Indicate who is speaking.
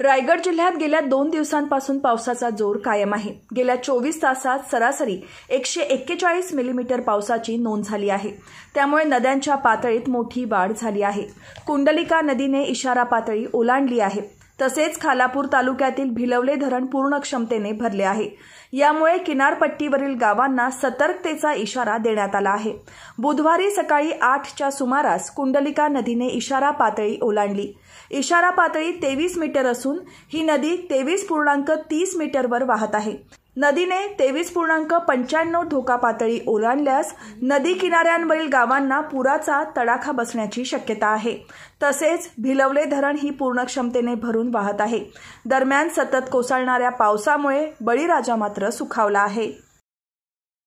Speaker 1: रायगड जिल्ह्यात गेल्या दोन दिवसांपासून पावसाचा जोर कायम आहे गेल्या चोवीस तासात सरासरी एकशे एक्केचाळीस मिलीमीटर पावसाची नोंद झाली आहे त्यामुळे नद्यांच्या पातळीत मोठी वाढ झाली आहे कुंडलिका नदीने इशारा पातळी ओलांडली आहे तसेच खालापूर तालुक्यातील भिलवले धरण पूर्ण क्षमतेने भरले आहे यामुळे किनारपट्टीवरील गावांना सतर्कतेचा इशारा देण्यात आला आहे बुधवारी सकाळी आठच्या सुमारास कुंडलिका नदीने इशारा पातळी ओलांडली इशारा पातळी तेवीस मीटर असून ही नदी तेवीस पूर्णांक तीस मीटरवर वाहत आहे नदीने तेवीस पूर्णांक पंच्याण्णव धोका पातळी ओलांडल्यास नदी किनाऱ्यांवरील गावांना पुराचा तडाखा बसण्याची शक्यता आहे तसेच भिलवले धरण ही पूर्ण क्षमतेने भरून वाहत आहे दरम्यान सतत कोसळणाऱ्या पावसामुळे बळीराजा मात्र सुखावला आहे